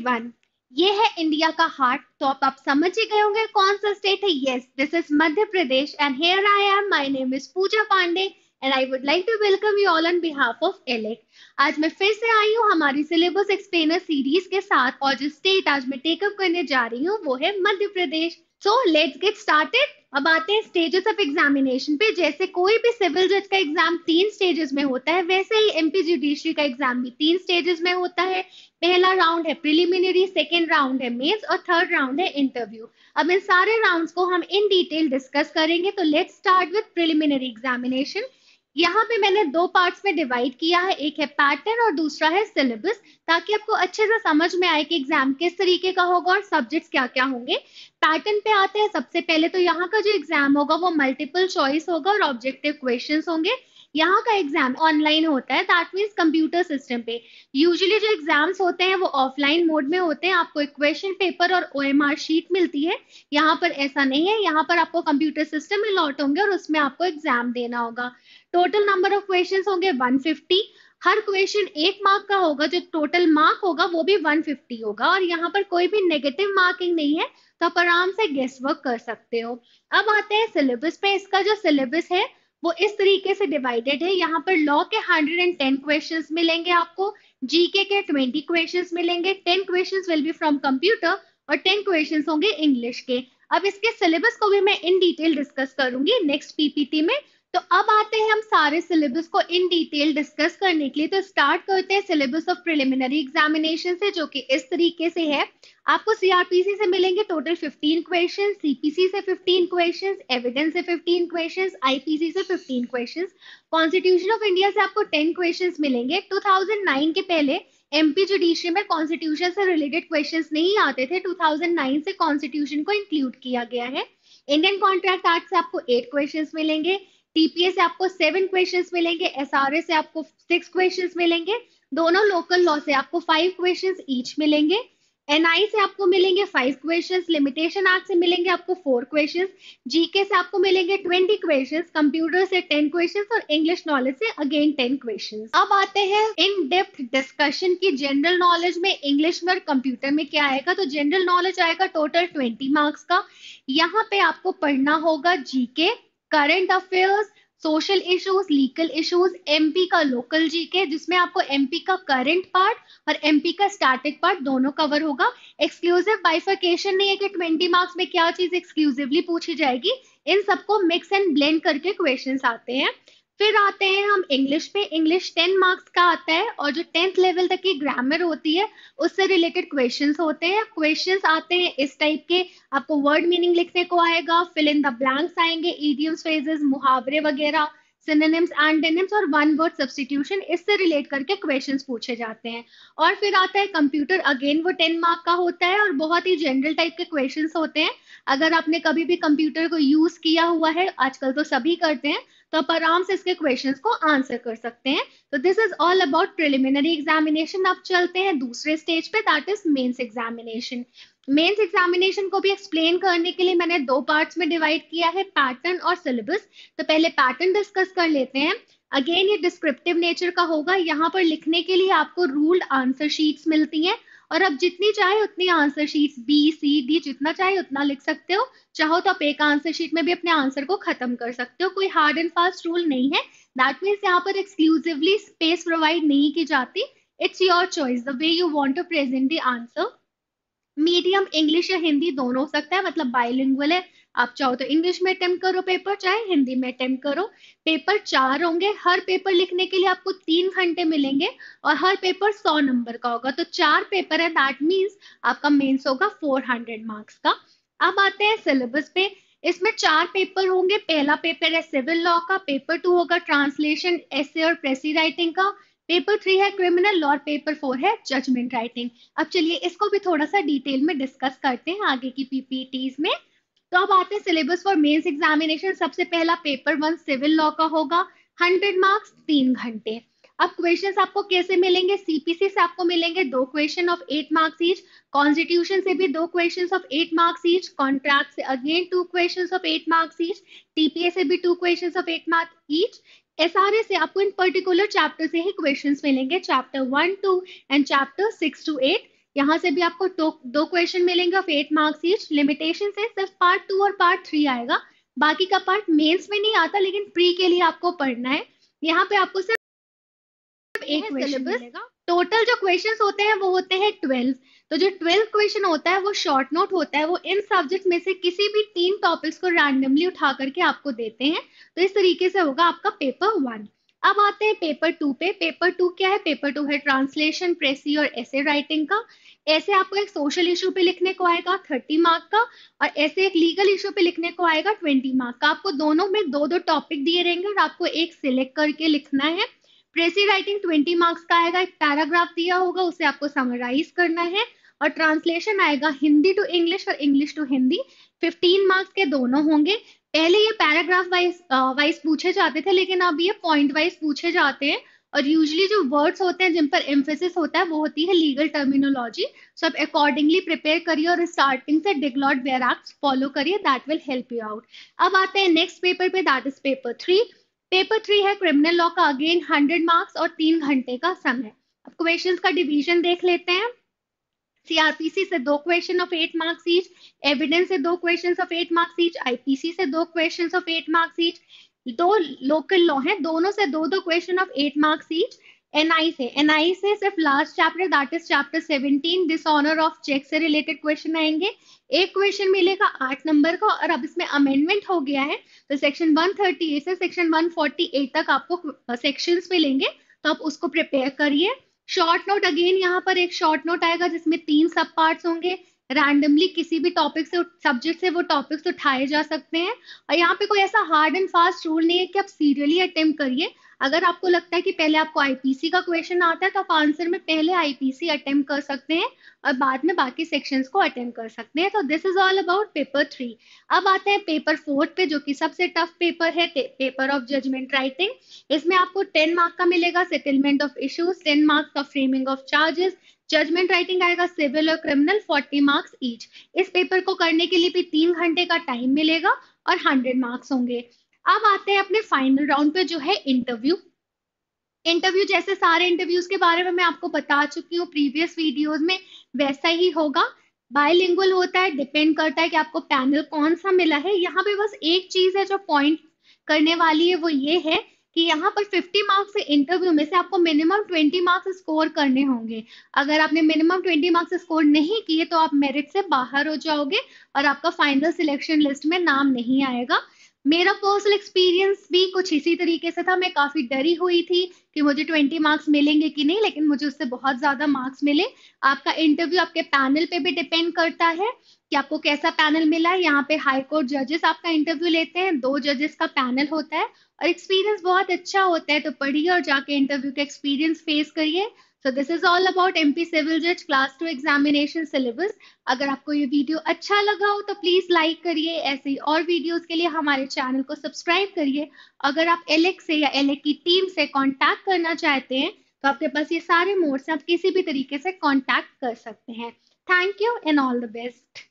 everyone ये है India का हार्ट तो आप आप समझ ही गए होंगे कौन सा स्टेट है yes this is Madhya Pradesh and here I am my name is Pooja Pandey and I would like to welcome you all on behalf of एलेक आज मैं फिर से आई हूँ हमारी सिलेबस एक्सप्लेनर सीरीज के साथ और जो स्टेट आज मैं टेकअप करने जा रही हूँ वो है Madhya Pradesh so let's get started अब आते हैं स्टेजेस ऑफ एग्जामिनेशन पे जैसे कोई भी सिविल जज का एग्जाम तीन स्टेजेस में होता है वैसे ही एमपी जुडिशरी का एग्जाम भी तीन स्टेजेस में होता है पहला राउंड है प्रिलिमिनरी सेकेंड राउंड है मेन्स और थर्ड राउंड है इंटरव्यू अब इन सारे राउंड्स को हम इन डिटेल डिस्कस करेंगे तो let's start with preliminary examination यहाँ पे मैंने दो पार्ट्स में डिवाइड किया है एक है पैटर्न और दूसरा है सिलेबस ताकि आपको अच्छे से समझ में आए कि एग्जाम किस तरीके का होगा और सब्जेक्ट्स क्या क्या होंगे पैटर्न पे आते हैं सबसे पहले तो यहाँ का जो एग्जाम होगा वो मल्टीपल चॉइस होगा और ऑब्जेक्टिव क्वेश्चन होंगे यहाँ का एग्जाम ऑनलाइन होता है दैट मीन्स कंप्यूटर सिस्टम पे यूजुअली जो एग्जाम्स होते हैं वो ऑफलाइन मोड में होते हैं आपको एक क्वेश्चन पेपर और ओ शीट मिलती है यहाँ पर ऐसा नहीं है यहाँ पर आपको कंप्यूटर सिस्टम अलॉट होंगे और उसमें आपको एग्जाम देना होगा टोटल नंबर ऑफ क्वेश्चन होंगे वन हर क्वेश्चन एक मार्क का होगा जो टोटल मार्क होगा वो भी 150 होगा और यहाँ पर कोई भी नेगेटिव मार्किंग नहीं है तो आप आराम से गेस्ट वर्क कर सकते हो अब आते हैं सिलेबस पे इसका जो सिलेबस है वो इस तरीके से डिवाइडेड है यहाँ पर लॉ के 110 क्वेश्चंस मिलेंगे आपको जीके के 20 क्वेश्चंस मिलेंगे 10 questions will be from computer और 10 क्वेश्चंस होंगे इंग्लिश के अब इसके सिलेबस को भी मैं इन डिटेल डिस्कस करूंगी नेक्स्ट पीपीटी में तो अब आते हैं हम सारे सिलेबस को इन डिटेल डिस्कस करने के लिए तो स्टार्ट करते हैं सिलेबस ऑफ प्रिलिमिनरी एग्जामिनेशन से जो कि इस तरीके से है आपको सीआरपीसी से मिलेंगे टोटल 15 क्वेश्चन सीपीसी से 15 क्वेश्चन एविडेंस से 15 क्वेश्चन आईपीसी से 15 क्वेश्चन कॉन्स्टिट्यूशन ऑफ इंडिया से आपको 10 क्वेश्चन मिलेंगे 2009 के पहले एमपी जुडिशरी में कॉन्स्टिट्यूशन से रिलेटेड क्वेश्चंस नहीं आते थे 2009 से कॉन्स्टिट्यूशन को इंक्लूड किया गया है इंडियन कॉन्ट्रैक्ट एक्ट से आपको एट क्वेश्चंस मिलेंगे टीपीए से आपको सेवन क्वेश्चन मिलेंगे एसआरए से आपको सिक्स क्वेश्चन मिलेंगे दोनों लोकल लॉ से आपको फाइव क्वेश्चन ईच मिलेंगे एनआई से आपको मिलेंगे फाइव क्वेश्चंस लिमिटेशन आर्ट से मिलेंगे आपको फोर क्वेश्चंस जीके से आपको मिलेंगे ट्वेंटी क्वेश्चंस कंप्यूटर से टेन क्वेश्चंस और इंग्लिश नॉलेज से अगेन टेन क्वेश्चंस अब आते हैं इन डेप्थ डिस्कशन की जनरल नॉलेज में इंग्लिश में और कंप्यूटर में क्या आएगा तो जनरल नॉलेज आएगा टोटल ट्वेंटी मार्क्स का यहाँ पे आपको पढ़ना होगा GK current affairs social issues legal issues MP का लोकल जीके जिसमें आपको एमपी का करंट पार्ट और एमपी का स्टैटिक पार्ट दोनों कवर होगा एक्सक्लूसिव बाइफर्केशन नहीं है कि ट्वेंटी मार्क्स में क्या चीज एक्सक्लूसिवली पूछी जाएगी इन सबको मिक्स एंड ब्लेंड करके क्वेश्चन आते हैं फिर आते हैं हम इंग्लिश पे इंग्लिश टेन मार्क्स का आता है और जो टेंथ लेवल तक की ग्रामर होती है उससे रिलेटेड क्वेश्चंस होते हैं क्वेश्चंस आते हैं इस टाइप के आपको वर्ड मीनिंग लिखने को आएगा फिल इन द ब्लैंक्स आएंगे ईडियम्स फ्रेजेस मुहावरे वगैरह सिनेनिम्स एंड डेनिम्स और वन वर्ड सब्सटीट्यूशन इससे रिलेट करके क्वेश्चन पूछे जाते हैं और फिर आता है कंप्यूटर अगेन वो टेन मार्क का होता है और बहुत ही जनरल टाइप के क्वेश्चन होते हैं अगर आपने कभी भी कंप्यूटर को यूज किया हुआ है आजकल तो सभी करते हैं तो आप आराम से इसके क्वेश्चंस को आंसर कर सकते हैं तो this is all about preliminary examination अब चलते हैं दूसरे स्टेज पे that is mains examination mains examination को भी एक्सप्लेन करने के लिए मैंने दो पार्ट्स में डिवाइड किया है पैटर्न और सिलेबस तो पहले पैटर्न डिस्कस कर लेते हैं अगेन ये डिस्क्रिप्टिव नेचर का होगा यहाँ पर लिखने के लिए आपको रूल्ड आंसर शीट्स मिलती हैं और अब जितनी चाहे उतनी answer sheet B C D जितना चाहे उतना लिख सकते हो चाहो तो आप एक आंसर शीट में भी अपने आंसर को खत्म कर सकते हो कोई हार्ड एंड फास्ट रूल नहीं है दैट मीन्स यहाँ पर एक्सक्लूसिवली स्पेस प्रोवाइड नहीं की जाती it's your choice the way you want to present the answer medium English या हिंदी दोनों हो सकता है मतलब बायोलिंगुअल है आप चाहो तो इंग्लिश में अटेम्प्ट करो पेपर चाहे हिंदी में अटेम्प्ट करो पेपर चार होंगे हर पेपर लिखने के लिए आपको तीन घंटे मिलेंगे और हर पेपर सौ नंबर का होगा तो चार पेपर है दैट मीन्स आपका मेन्स होगा फोर हंड्रेड मार्क्स का अब आते हैं सिलेबस पे इसमें चार पेपर होंगे पहला पेपर है सिविल लॉ का पेपर टू होगा ट्रांसलेशन एसे और प्रेसी राइटिंग का पेपर थ्री है क्रिमिनल लॉ और पेपर फोर है जजमेंट राइटिंग अब चलिए इसको भी थोड़ा सा डिटेल में डिस्कस करते हैं आगे की पीपीटीज में तो अब आते हैं सिलेबस फॉर मेंस एग्जामिनेशन सबसे पहला पेपर वन सिविल लॉ का होगा हंड्रेड मार्क्स तीन घंटे अब क्वेश्चंस आपको कैसे मिलेंगे सीपीसी से आपको मिलेंगे दो question of eight marks each constitution से भी दो questions of eight marks each contract से again two questions of eight marks each TPA से भी two questions of eight marks each SRA से आपको इन पर्टिकुलर चैप्टर से ही क्वेश्चन मिलेंगे chapter one two and chapter six to eight यहाँ से भी आपको तो, दो क्वेश्चन मिलेंगे of eight marks each limitation से सिर्फ पार्ट टू और पार्ट थ्री आएगा बाकी का पार्ट मेन्स में नहीं आता लेकिन प्री के लिए आपको पढ़ना है यहाँ पे आपको सिर्फ एक सिलेबस टोटल जो क्वेश्चन होते हैं वो होते हैं ट्वेल्व तो जो ट्वेल्व क्वेश्चन होता है वो शॉर्ट नोट होता है वो इन सब्जेक्ट में से किसी भी तीन टॉपिक्स को रैंडमली उठा करके आपको देते हैं तो इस तरीके से होगा आपका पेपर वन अब आते हैं पेपर टू पे पेपर टू क्या है पेपर टू है ट्रांसलेशन प्रेसी और ऐसे राइटिंग का ऐसे आपको एक सोशल इशू पे लिखने को आएगा थर्टी मार्क का और ऐसे एक लीगल इशू पे लिखने को आएगा ट्वेंटी मार्क का आपको दोनों में दो दो टॉपिक दिए रहेंगे और आपको एक सिलेक्ट करके लिखना है प्रेसी राइटिंग ट्वेंटी मार्क्स का आएगा एक पैराग्राफ दिया होगा उसे आपको समराइज करना है और ट्रांसलेशन आएगा हिंदी टू इंग्लिश और English to Hindi fifteen marks के दोनों होंगे पहले ये पैराग्राफ वाइज वाइज पूछे जाते थे लेकिन अब ये पॉइंट वाइज पूछे जाते हैं और यूजली जो वर्ड्स होते हैं जिन पर एम्फेसिस होता है वो होती है लीगल टर्मिनोलॉजी सो आप अकॉर्डिंगली प्रिपेयर करिए और स्टार्टिंग से डिग्लॉट वेयर एक्ट फॉलो करिए that will help you out अब आते हैं नेक्स्ट पेपर पे that is paper three paper three है क्रिमिनल लॉ का अगेन हंड्रेड मार्क्स और तीन घंटे का समय अब क्वेश्चन का डिविजन देख लेते हैं सीआरपीसी से दो question of eight marks each evidence से दो question of eight marks each IPC से दो question of eight marks each दो लोकल लॉ है दोनों से दो दो question of eight marks each NI से एनआई से सिर्फ last chapter that is chapter 17 dishonour of cheque से रिलेटेड क्वेश्चन आएंगे एक क्वेश्चन मिलेगा आठ नंबर का और अब इसमें अमेंडमेंट हो गया है तो सेक्शन 138 से सेक्शन 148 तक आपको सेक्शंस मिलेंगे तो आप उसको प्रिपेयर करिए शॉर्ट नोट अगेन यहाँ पर एक शॉर्ट नोट आएगा जिसमें तीन सब पार्ट होंगे रैंडमली किसी भी टॉपिक से सब्जेक्ट से वो टॉपिक्स उठाए जा सकते हैं और यहाँ पे कोई ऐसा हार्ड एंड फास्ट रूल नहीं है कि आप सीरियली अटेम्प्ट करिए अगर आपको लगता है कि पहले आपको आईपीसी का क्वेश्चन आता है तो आप आंसर में पहले आईपीसी अटेम्प्ट कर सकते हैं और बाद में बाकी सेक्शंस को अटेम्प्ट कर सकते हैं तो this is all about paper three अब आते हैं पेपर फोर्थ पे जो कि सबसे टफ पेपर है पेपर ऑफ जजमेंट राइटिंग इसमें आपको टेन मार्क का मिलेगा settlement of issues ten marks का framing of charges judgment writing आएगा सिविल और क्रिमिनल 40 मार्क्स ईच इस पेपर को करने के लिए भी तीन घंटे का टाइम मिलेगा और 100 मार्क्स होंगे अब आते हैं अपने फाइनल राउंड पे जो है इंटरव्यू इंटरव्यू जैसे सारे इंटरव्यूज के बारे में मैं आपको बता चुकी हूँ प्रीवियस वीडियोस में वैसा ही होगा बायलिंगुअल होता है डिपेंड करता है कि आपको पैनल कौन सा मिला है यहाँ पे बस एक चीज है जो पॉइंट करने वाली है वो ये है कि यहाँ पर 50 मार्क्स के इंटरव्यू में से आपको मिनिमम 20 मार्क्स स्कोर करने होंगे अगर आपने मिनिमम 20 मार्क्स स्कोर नहीं किए तो आप मेरिट से बाहर हो जाओगे और आपका फाइनल सिलेक्शन लिस्ट में नाम नहीं आएगा मेरा पर्सनल एक्सपीरियंस भी कुछ इसी तरीके से था मैं काफ़ी डरी हुई थी कि मुझे ट्वेंटी मार्क्स मिलेंगे कि नहीं लेकिन मुझे उससे बहुत ज़्यादा मार्क्स मिले आपका इंटरव्यू आपके पैनल पे भी डिपेंड करता है कि आपको कैसा पैनल मिला है यहाँ पे हाई कोर्ट जजेस आपका इंटरव्यू लेते हैं दो जजेस का पैनल होता है और एक्सपीरियंस बहुत अच्छा होता है तो पढ़िए और जाके इंटरव्यू का एक्सपीरियंस फेस करिए so this is all about M P civil जज क्लास टू एग्जामिनेशन सिलेबस अगर आपको ये वीडियो अच्छा लगा हो तो प्लीज लाइक करिए ऐसे ही और वीडियो के लिए हमारे चैनल को सब्सक्राइब करिए अगर आप एलेक्स से या एलेक्स की टीम से कॉन्टेक्ट करना चाहते हैं तो आपके पास ये सारे मोड्स हैं आप किसी भी तरीके से कॉन्टेक्ट कर सकते हैं thank you and all the best